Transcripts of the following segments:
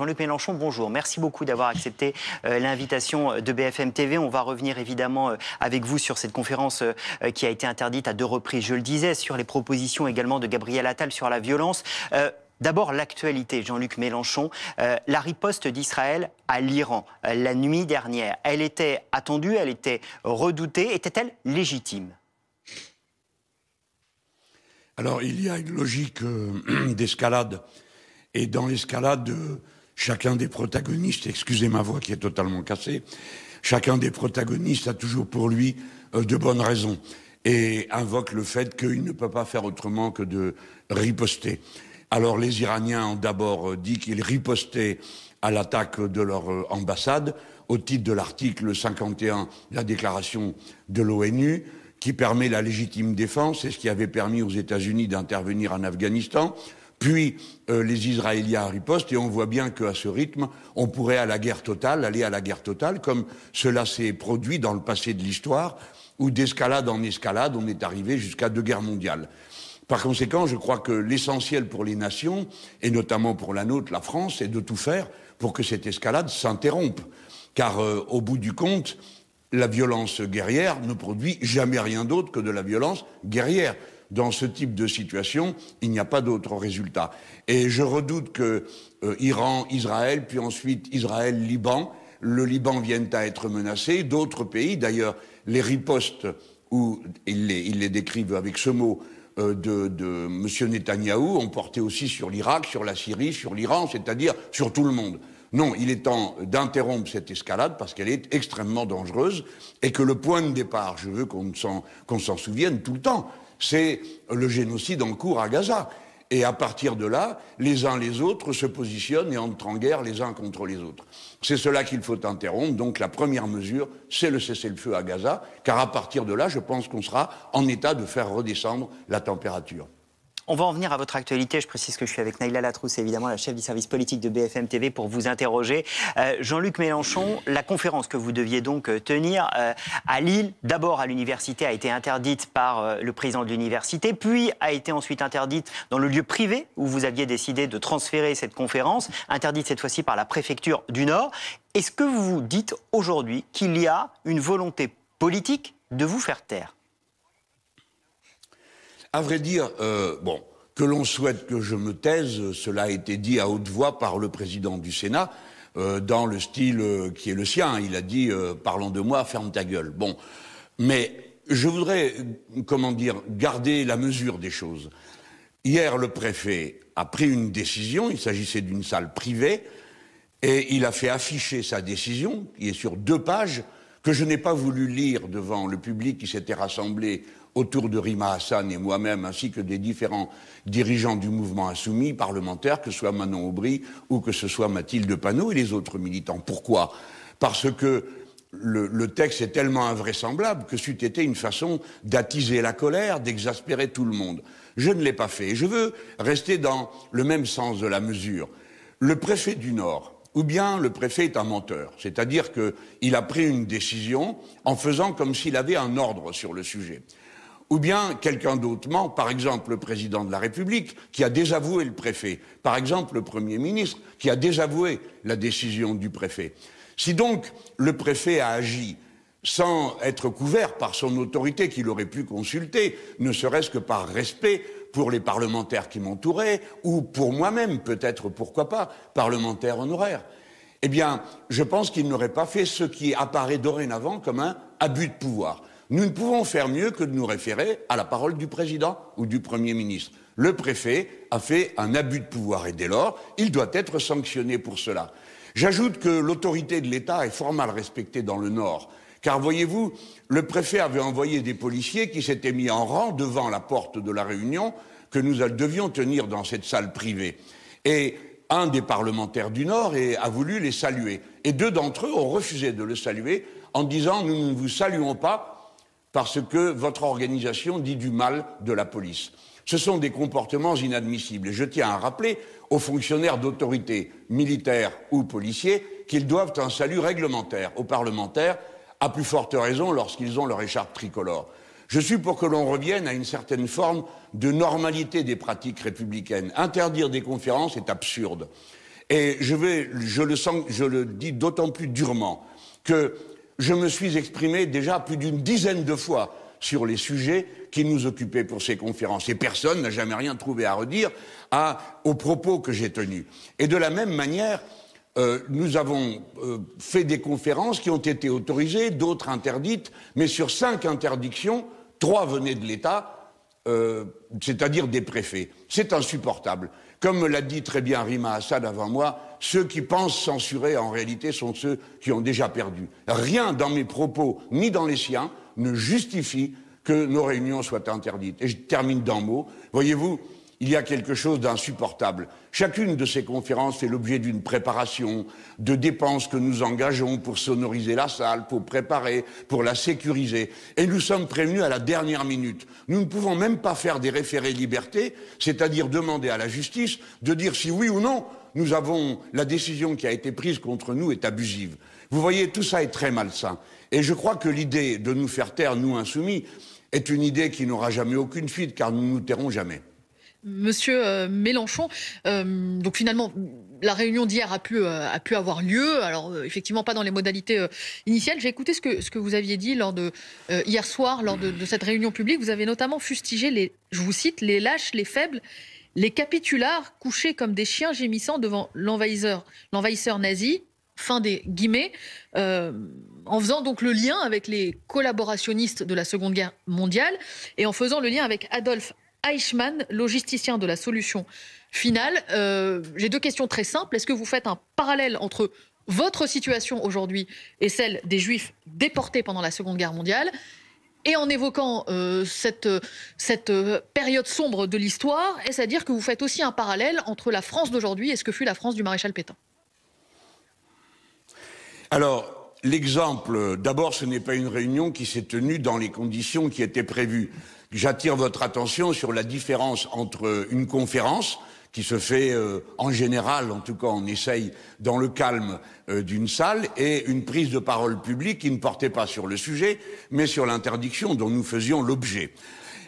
Jean-Luc Mélenchon, bonjour. Merci beaucoup d'avoir accepté euh, l'invitation euh, de BFM TV. On va revenir évidemment euh, avec vous sur cette conférence qui a été interdite à deux reprises, je le disais, sur les propositions également de Gabriel Attal sur la violence. D'abord l'actualité, Jean-Luc Mélenchon. la riposte d'Israël à l'Iran la nuit dernière, elle était attendue, elle était redoutée. Était-elle légitime Alors il y a une logique d'escalade. Et dans l'escalade, Chacun des protagonistes, excusez ma voix qui est totalement cassée, chacun des protagonistes a toujours pour lui euh, de bonnes raisons et invoque le fait qu'il ne peut pas faire autrement que de riposter. Alors les Iraniens ont d'abord euh, dit qu'ils ripostaient à l'attaque de leur euh, ambassade au titre de l'article 51 de la déclaration de l'ONU qui permet la légitime défense, et ce qui avait permis aux États-Unis d'intervenir en Afghanistan. Puis euh, les Israéliens ripostent et on voit bien qu'à ce rythme, on pourrait à la guerre totale, aller à la guerre totale, comme cela s'est produit dans le passé de l'histoire, où d'escalade en escalade, on est arrivé jusqu'à deux guerres mondiales. Par conséquent, je crois que l'essentiel pour les nations, et notamment pour la nôtre, la France, est de tout faire pour que cette escalade s'interrompe. Car euh, au bout du compte, la violence guerrière ne produit jamais rien d'autre que de la violence guerrière dans ce type de situation, il n'y a pas d'autre résultat. Et je redoute que euh, Iran, Israël, puis ensuite Israël, Liban, le Liban viennent à être menacés, d'autres pays, d'ailleurs les ripostes, où ils les, décrivent avec ce mot, euh, de, M. Netanyahou ont porté aussi sur l'Irak, sur la Syrie, sur l'Iran, c'est-à-dire sur tout le monde. Non, il est temps d'interrompre cette escalade parce qu'elle est extrêmement dangereuse et que le point de départ, je veux qu'on s'en souvienne tout le temps, c'est le génocide en cours à Gaza. Et à partir de là, les uns les autres se positionnent et entrent en guerre les uns contre les autres. C'est cela qu'il faut interrompre. Donc la première mesure, c'est le cessez-le-feu à Gaza, car à partir de là, je pense qu'on sera en état de faire redescendre la température. On va en venir à votre actualité. Je précise que je suis avec Naïla Latrousse, évidemment la chef du service politique de BFM TV, pour vous interroger. Euh, Jean-Luc Mélenchon, la conférence que vous deviez donc euh, tenir euh, à Lille, d'abord à l'université, a été interdite par le président de l'université, puis a été ensuite interdite dans le lieu privé où vous aviez décidé de transférer cette conférence, interdite cette fois-ci par la préfecture du Nord. Est-ce que vous dites aujourd'hui qu'il y a une volonté politique de vous faire taire à vrai dire, euh, bon, que l'on souhaite que je me taise, cela a été dit à haute voix par le président du Sénat. Euh, dans le style euh, qui est le sien. Il a dit Parlons de moi, ferme ta gueule. Bon. Mais je voudrais, comment dire, garder la mesure des choses. Hier, le préfet a pris une décision il s'agissait d'une salle privée et il a fait afficher sa décision, qui est sur deux pages, que je n'ai pas voulu lire devant le public qui s'était rassemblé autour de Rima Hassan et moi-même, ainsi que des différents dirigeants du mouvement insoumis, parlementaire, que ce soit Manon Aubry ou que ce soit Mathilde Panot et les autres militants. Pourquoi Parce que le, le, texte est tellement invraisemblable que c'eût été une façon d'attiser la colère, d'exaspérer tout le monde. Je ne l'ai pas fait. Je veux rester dans le même sens de la mesure. Le préfet du Nord, ou bien le préfet est un menteur, c'est-à-dire qu'il a pris une décision en faisant comme s'il avait un ordre sur le sujet ou bien quelqu'un d'autre par exemple le président de la République, qui a désavoué le préfet, par exemple le Premier ministre, qui a désavoué la décision du préfet. Si donc le préfet a agi sans être couvert par son autorité qu'il aurait pu consulter, ne serait-ce que par respect pour les parlementaires qui m'entouraient, ou pour moi-même, peut-être, pourquoi pas, parlementaire honoraire, eh bien, je pense qu'il n'aurait pas fait ce qui apparaît dorénavant comme un abus de pouvoir. Nous ne pouvons faire mieux que de nous référer à la parole du président ou du Premier ministre. Le préfet a fait un abus de pouvoir et dès lors, il doit être sanctionné pour cela. J'ajoute que l'autorité de l'État est fort mal respectée dans le Nord. Car voyez-vous, le préfet avait envoyé des policiers qui s'étaient mis en rang devant la porte de la réunion que nous devions tenir dans cette salle privée. Et un des parlementaires du Nord a voulu les saluer. Et deux d'entre eux ont refusé de le saluer en disant Nous ne vous saluons pas, parce que votre organisation dit du mal de la police. Ce sont des comportements inadmissibles. Et je tiens à rappeler aux fonctionnaires d'autorité, militaires ou policiers, qu'ils doivent un salut réglementaire. Aux parlementaires, à plus forte raison lorsqu'ils ont leur écharpe tricolore. Je suis pour que l'on revienne à une certaine forme de normalité des pratiques républicaines. Interdire des conférences est absurde. Et je, vais, je, le, sens, je le dis d'autant plus durement que je me suis exprimé déjà plus d'une dizaine de fois sur les sujets qui nous occupaient pour ces conférences. Et personne n'a jamais rien trouvé à redire à, aux propos que j'ai tenus. Et de la même manière, euh, nous avons euh, fait des conférences qui ont été autorisées, d'autres interdites, mais sur cinq interdictions, trois venaient de l'État, euh, c'est-à-dire des préfets. C'est insupportable. Comme l'a dit très bien Rima Assad avant moi, ceux qui pensent censurer, en réalité, sont ceux qui ont déjà perdu. Rien dans mes propos, ni dans les siens, ne justifie que nos réunions soient interdites. Et je termine d'un mot. Voyez-vous, il y a quelque chose d'insupportable. Chacune de ces conférences fait l'objet d'une préparation, de dépenses que nous engageons pour sonoriser la salle, pour préparer, pour la sécuriser. Et nous sommes prévenus à la dernière minute. Nous ne pouvons même pas faire des référés liberté, c'est-à-dire demander à la justice de dire si oui ou non nous avons, la décision qui a été prise contre nous est abusive. Vous voyez, tout ça est très malsain. Et je crois que l'idée de nous faire taire, nous insoumis, est une idée qui n'aura jamais aucune suite, car nous ne nous tairons jamais. Monsieur euh, Mélenchon, euh, donc finalement, la réunion d'hier a pu, euh, avoir lieu. Alors, effectivement, pas dans les modalités initiales. J'ai écouté ce que, vous aviez dit hier soir, lors de, cette réunion publique. Vous avez notamment fustigé je vous cite, les lâches, les faibles les capitulars, couchés comme des chiens gémissants devant l'envahisseur, l'envahisseur nazi, fin des guillemets, euh, en faisant donc le lien avec les collaborationnistes de la Seconde Guerre mondiale et en faisant le lien avec Adolf Eichmann, logisticien de la solution finale. Euh, j'ai deux questions très simples. Est-ce que vous faites un parallèle entre votre situation aujourd'hui et celle des Juifs déportés pendant la Seconde Guerre mondiale et en évoquant euh, cette, euh, euh, période sombre de l'histoire, est-ce à dire que vous faites aussi un parallèle entre la France d'aujourd'hui et ce que fut la France du maréchal Pétain Alors, l'exemple, d'abord, ce n'est pas une réunion qui s'est tenue dans les conditions qui étaient prévues. J'attire votre attention sur la différence entre une conférence, qui se fait euh, en général, en tout cas on essaye dans le calme euh, d'une salle, et une prise de parole publique qui ne portait pas sur le sujet, mais sur l'interdiction dont nous faisions l'objet.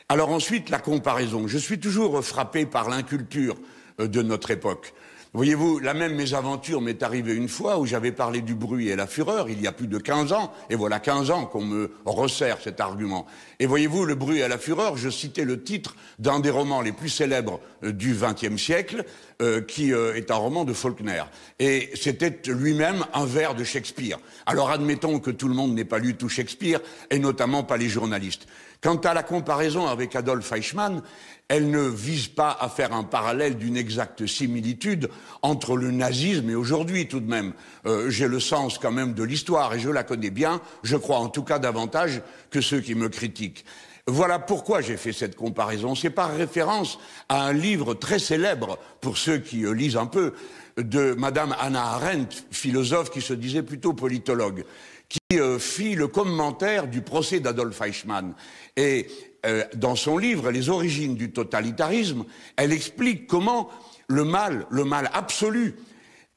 Alors ensuite, la comparaison. Je suis toujours frappé par l'inculture euh, de notre époque. Voyez-vous, la même mésaventure m'est arrivée une fois où j'avais parlé du bruit et la fureur il y a plus de 15 ans, et voilà 15 ans qu'on me resserre cet argument. Et voyez-vous, le bruit et la fureur, je citais le titre d'un des romans les plus célèbres euh, du XXe siècle, euh, qui euh, est un roman de Faulkner. Et c'était lui-même un vers de Shakespeare. Alors admettons que tout le monde n'ait pas lu tout Shakespeare, et notamment pas les journalistes. Quant à la comparaison avec Adolf Eichmann, elle ne vise pas à faire un parallèle d'une exacte similitude entre le nazisme et aujourd'hui tout de même. Euh, j'ai le sens quand même de l'histoire et je la connais bien, je crois en tout cas davantage que ceux qui me critiquent. Voilà pourquoi j'ai fait cette comparaison. C'est par référence à un livre très célèbre, pour ceux qui euh, lisent un peu, de Madame Anna Arendt, philosophe qui se disait plutôt politologue qui euh, fit le commentaire du procès d'Adolf Eichmann. Et euh, dans son livre Les origines du totalitarisme, elle explique comment le mal, le mal absolu,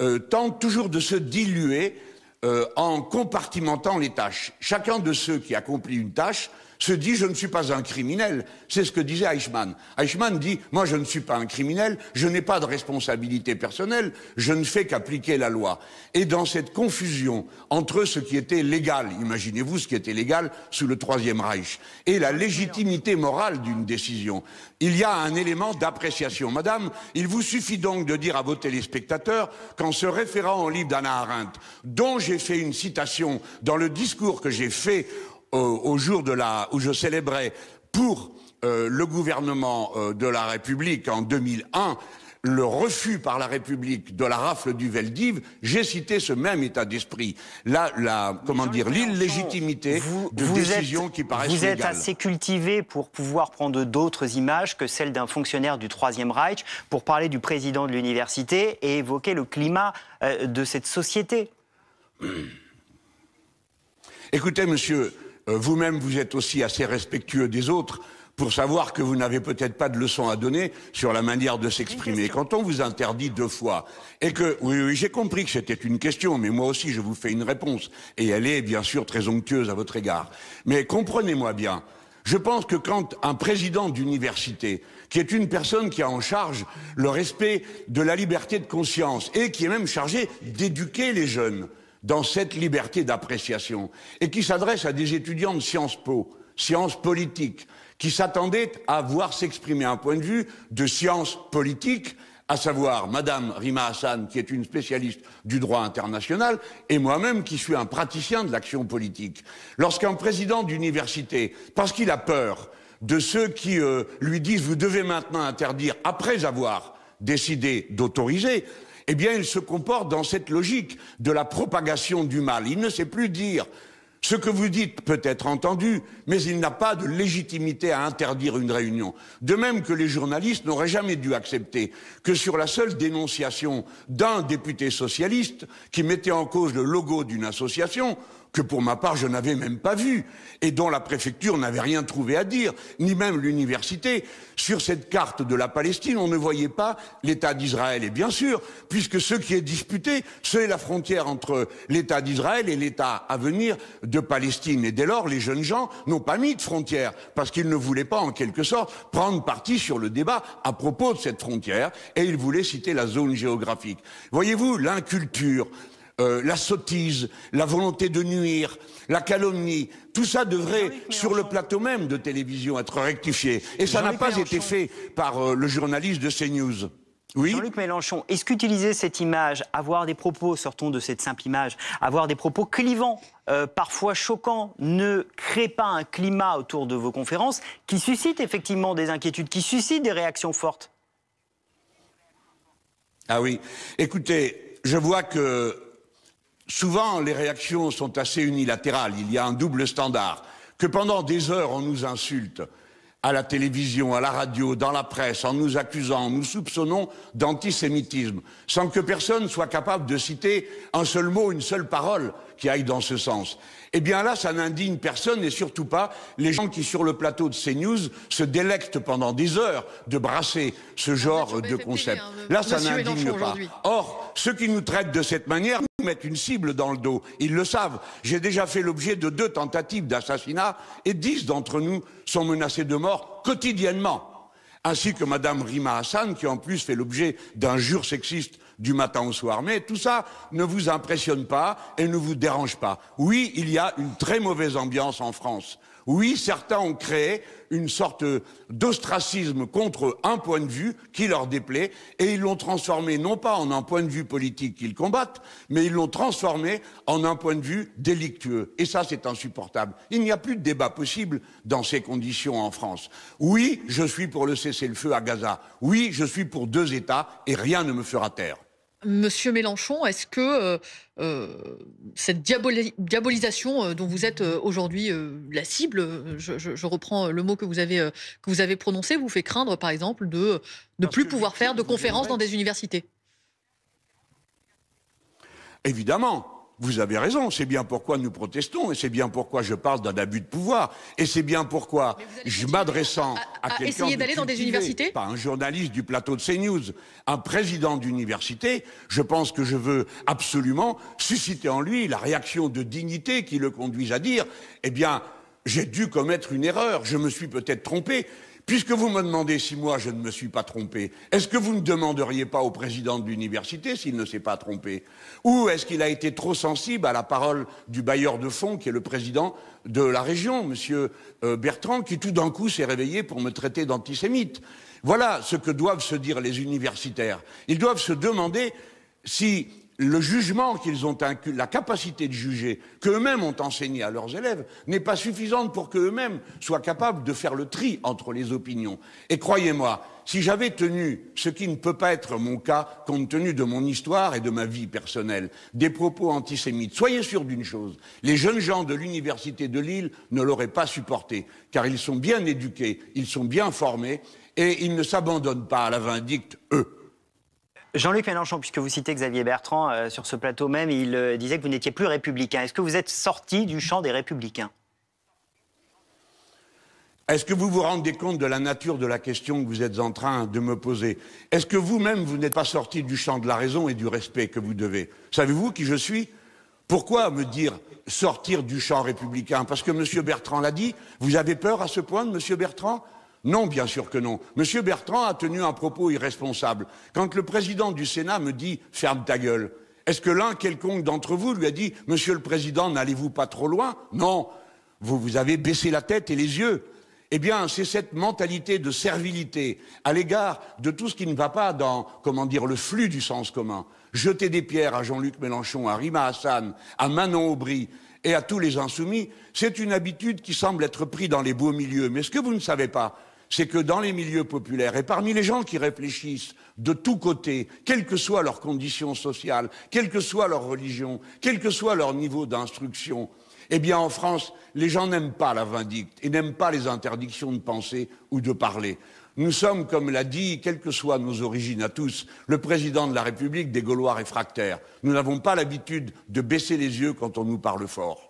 euh, tente toujours de se diluer en compartimentant les tâches. Chacun de ceux qui accomplit une tâche se dit je ne suis pas un criminel. C'est ce que disait Eichmann. Eichmann dit moi je ne suis pas un criminel, je n'ai pas de responsabilité personnelle, je ne fais qu'appliquer la loi. Et dans cette confusion entre ce qui était légal, imaginez-vous ce qui était légal sous le Troisième Reich, et la légitimité morale d'une décision, il y a un élément d'appréciation. Madame, il vous suffit donc de dire à vos téléspectateurs qu'en se référant au livre d'Anna Arendt, dont j'ai fait une citation dans le discours que j'ai fait au, jour de la où je célébrais pour euh, le gouvernement euh, de la République en 2001 le refus par la République de la rafle du Veldiv, j'ai cité ce même état d'esprit. Là, la, comment dire, l'illégitimité de vous décisions êtes, qui paraissent Vous êtes assez cultivé pour pouvoir prendre d'autres images que celles d'un fonctionnaire du Troisième Reich pour parler du président de l'université et évoquer le climat euh, de cette société. Écoutez, monsieur, euh, vous-même, vous êtes aussi assez respectueux des autres pour savoir que vous n'avez peut-être pas de leçon à donner sur la manière de s'exprimer. Quand on vous interdit deux fois, et que, oui, oui, j'ai compris que c'était une question, mais moi aussi je vous fais une réponse, et elle est bien sûr très onctueuse à votre égard. Mais comprenez-moi bien, je pense que quand un président d'université, qui est une personne qui a en charge le respect de la liberté de conscience, et qui est même chargé d'éduquer les jeunes, dans cette liberté d'appréciation et qui s'adresse à des étudiants de Sciences Po, sciences politiques, qui s'attendaient à voir s'exprimer un point de vue de sciences politiques à savoir Madame Rima Hassan, qui est une spécialiste du droit international, et moi-même, qui suis un praticien de l'action politique. Lorsqu'un président d'université, parce qu'il a peur de ceux qui euh, lui disent vous devez maintenant interdire, après avoir décidé d'autoriser, eh bien, il se comporte dans cette logique de la propagation du mal. Il ne sait plus dire ce que vous dites peut être entendu, mais il n'a pas de légitimité à interdire une réunion. De même que les journalistes n'auraient jamais dû accepter que sur la seule dénonciation d'un député socialiste qui mettait en cause le logo d'une association, que pour ma part je n'avais même pas vu, et dont la préfecture n'avait rien trouvé à dire, ni même l'université. Sur cette carte de la Palestine, on ne voyait pas l'État d'Israël. Et bien sûr, puisque ce qui est disputé, c'est la frontière entre l'État d'Israël et l'État à venir de Palestine. Et dès lors, les jeunes gens n'ont pas mis de frontière, parce qu'ils ne voulaient pas, en quelque sorte, prendre parti sur le débat à propos de cette frontière, et ils voulaient citer la zone géographique. Voyez-vous, l'inculture, euh, la sottise, la volonté de nuire, la calomnie, tout ça devrait, ah sur le plateau même de télévision, être rectifié. Et ça n'a pas été fait par euh, le journaliste de CNews. Oui. Jean-Luc Mélenchon, est-ce qu'utiliser cette image, avoir des propos, sortons de cette simple image, avoir des propos clivants, euh, parfois choquants, ne crée pas un climat autour de vos conférences qui suscite effectivement des inquiétudes, qui suscite des réactions fortes Ah oui. Écoutez, je vois que Souvent, les réactions sont assez unilatérales. Il y a un double standard. Que pendant des heures, on nous insulte à la télévision, à la radio, dans la presse, en nous accusant, nous soupçonnons d'antisémitisme, sans que personne soit capable de citer un seul mot, une seule parole qui aille dans ce sens. Eh bien là, ça n'indigne personne et surtout pas les gens qui, sur le plateau de CNews, se délectent pendant des heures de brasser ce genre de concept. Hein, là, ça n'indigne pas. Or, ceux qui nous traitent de cette manière mettent une cible dans le dos. Ils le savent. J'ai déjà fait l'objet de deux tentatives d'assassinat et dix d'entre nous sont menacés de mort quotidiennement. Ainsi que Madame Rima Hassan, qui en plus fait l'objet d'un jure sexiste du matin au soir. Mais tout ça ne vous impressionne pas et ne vous dérange pas. Oui, il y a une très mauvaise ambiance en France. Oui, certains ont créé une sorte d'ostracisme contre un point de vue qui leur déplaît, et ils l'ont transformé non pas en un point de vue politique qu'ils combattent, mais ils l'ont transformé en un point de vue délictueux. Et ça, c'est insupportable. Il n'y a plus de débat possible dans ces conditions en France. Oui, je suis pour le cessez-le-feu à Gaza. Oui, je suis pour deux États, et rien ne me fera taire. Monsieur Mélenchon, est-ce que euh, euh, cette diabolisation euh, dont vous êtes aujourd'hui la cible, je, je, reprends le mot que vous avez, que vous avez prononcé, vous fait craindre, par exemple, de ne plus pouvoir faire de conférences dans des universités Évidemment, vous avez raison, c'est bien pourquoi nous protestons, et c'est bien pourquoi je parle d'un abus de pouvoir, et c'est bien pourquoi, je m'adressant à, quelqu'un. d'aller dans des universités, pas un journaliste du plateau de CNews, un président d'université, je pense que je veux absolument susciter en lui la réaction de dignité qui le conduise à dire, eh bien, j'ai dû commettre une erreur, je me suis peut-être trompé, Puisque vous me demandez si moi je ne me suis pas trompé, est-ce que vous ne demanderiez pas au président de l'université s'il ne s'est pas trompé Ou est-ce qu'il a été trop sensible à la parole du bailleur de fonds qui est le président de la région, monsieur euh, Bertrand, qui tout d'un coup s'est réveillé pour me traiter d'antisémite Voilà ce que doivent se dire les universitaires. Ils doivent se demander si le jugement qu'ils ont la capacité de juger qu'eux-mêmes ont enseigné à leurs élèves n'est pas suffisante pour qu'eux-mêmes soient capables de faire le tri entre les opinions. Et croyez-moi, si j'avais tenu, ce qui ne peut pas être mon cas compte tenu de mon histoire et de ma vie personnelle, des propos antisémites, soyez sûrs d'une chose, les jeunes gens de l'université de Lille ne l'auraient pas supporté, car ils sont bien éduqués, ils sont bien formés, et ils ne s'abandonnent pas à la vindicte, eux. Jean-Luc Mélenchon, puisque vous citez Xavier Bertrand euh, sur ce plateau même, il euh, disait que vous n'étiez plus républicain. Est-ce que vous êtes sorti du champ des républicains est-ce que vous vous rendez compte de la nature de la question que vous êtes en train de me poser Est-ce que vous-même, vous, vous n'êtes pas sorti du champ de la raison et du respect que vous devez Savez-vous qui je suis Pourquoi me dire sortir du champ républicain Parce que M. Bertrand l'a dit, vous avez peur à ce point de M. Bertrand non, bien sûr que non. Monsieur Bertrand a tenu un propos irresponsable. Quand le président du Sénat me dit ferme ta gueule, est-ce que l'un quelconque d'entre vous lui a dit Monsieur le président, n'allez-vous pas trop loin Non. Vous vous avez baissé la tête et les yeux. Eh bien, c'est cette mentalité de servilité à l'égard de tout ce qui ne va pas dans, comment dire, le flux du sens commun. Jeter des pierres à Jean-Luc Mélenchon, à Rima Hassan, à Manon Aubry et à tous les insoumis, c'est une habitude qui semble être prise dans les beaux milieux. Mais ce que vous ne savez pas, c'est que dans les milieux populaires et parmi les gens qui réfléchissent de tous côtés, quelles que soient leurs conditions sociales, quelle que soit leur religion, quel que soit leur niveau d'instruction, eh bien en France, les gens n'aiment pas la vindicte et n'aiment pas les interdictions de penser ou de parler. Nous sommes, comme l'a dit, quelles que soient nos origines à tous, le président de la République des Gaulois réfractaires. Nous n'avons pas l'habitude de baisser les yeux quand on nous parle fort.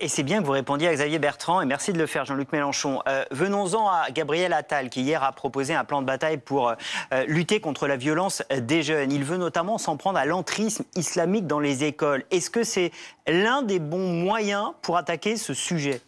Et c'est bien que vous répondiez à Xavier Bertrand, et merci de le faire, Jean-Luc Mélenchon. Euh, venons-en à Gabriel Attal, qui hier a proposé un plan de bataille pour euh, euh, lutter contre la violence des jeunes. Il veut notamment s'en prendre à l'entrisme islamique dans les écoles. Est-ce que c'est l'un des bons moyens pour attaquer ce sujet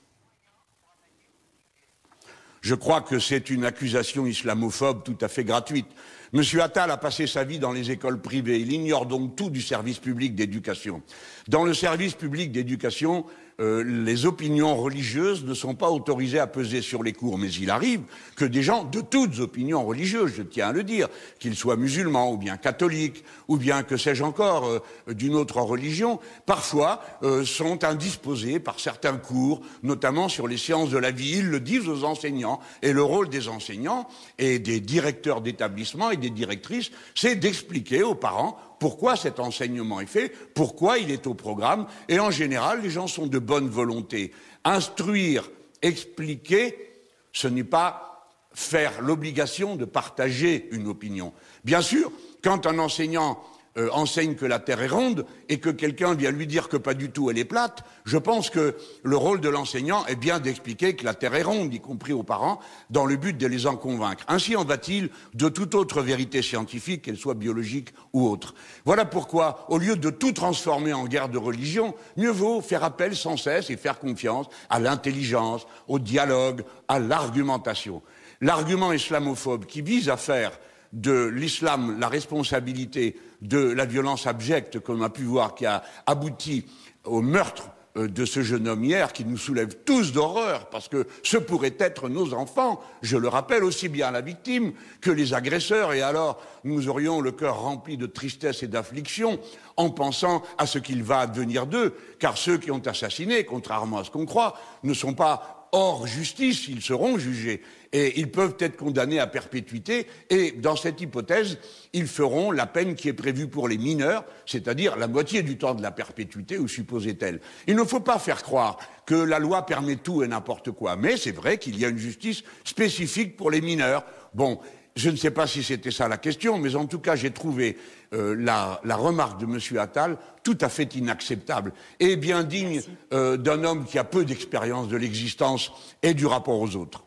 Je crois que c'est une accusation islamophobe tout à fait gratuite. Monsieur Attal a passé sa vie dans les écoles privées. Il ignore donc tout du service public d'éducation. Dans le service public d'éducation, euh, les opinions religieuses ne sont pas autorisées à peser sur les cours, mais il arrive que des gens de toutes opinions religieuses, je tiens à le dire, qu'ils soient musulmans ou bien catholiques ou bien que sais-je encore euh, d'une autre religion, parfois euh, sont indisposés par certains cours, notamment sur les séances de la vie. Ils le disent aux enseignants et le rôle des enseignants et des directeurs d'établissements et des directrices, c'est d'expliquer aux parents pourquoi cet enseignement est fait, pourquoi il est au programme, et en général, les gens sont de bonne volonté. Instruire, expliquer, ce n'est pas faire l'obligation de partager une opinion. Bien sûr, quand un enseignant euh, enseigne que la Terre est ronde et que quelqu'un vient lui dire que pas du tout elle est plate, je pense que le rôle de l'enseignant est bien d'expliquer que la Terre est ronde, y compris aux parents, dans le but de les en convaincre. Ainsi en va-t-il de toute autre vérité scientifique, qu'elle soit biologique ou autre. Voilà pourquoi, au lieu de tout transformer en guerre de religion, mieux vaut faire appel sans cesse et faire confiance à l'intelligence, au dialogue, à l'argumentation. L'argument islamophobe qui vise à faire de l'islam la responsabilité de la violence abjecte qu'on a pu voir qui a abouti au meurtre euh, de ce jeune homme hier qui nous soulève tous d'horreur parce que ce pourrait être nos enfants, je le rappelle aussi bien la victime que les agresseurs et alors nous aurions le cœur rempli de tristesse et d'affliction en pensant à ce qu'il va advenir d'eux car ceux qui ont assassiné, contrairement à ce qu'on croit, ne sont pas hors justice, ils seront jugés et ils peuvent être condamnés à perpétuité et dans cette hypothèse, ils feront la peine qui est prévue pour les mineurs, c'est-à-dire la moitié du temps de la perpétuité ou supposait-elle. Il ne faut pas faire croire que la loi permet tout et n'importe quoi, mais c'est vrai qu'il y a une justice spécifique pour les mineurs. Bon, je ne sais pas si c'était ça la question, mais en tout cas, j'ai trouvé euh, la, remarque de M. Attal tout à fait inacceptable et bien digne euh, d'un homme qui a peu d'expérience de l'existence et du rapport aux autres.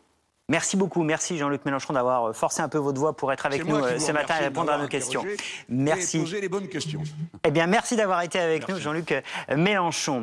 Merci beaucoup, merci Jean-Luc Mélenchon d'avoir euh, forcé un peu votre voix pour être avec nous ce matin et répondre à nos questions. Merci. Et poser les bonnes questions. Eh bien, merci d'avoir été avec nous, Jean-Luc Mélenchon.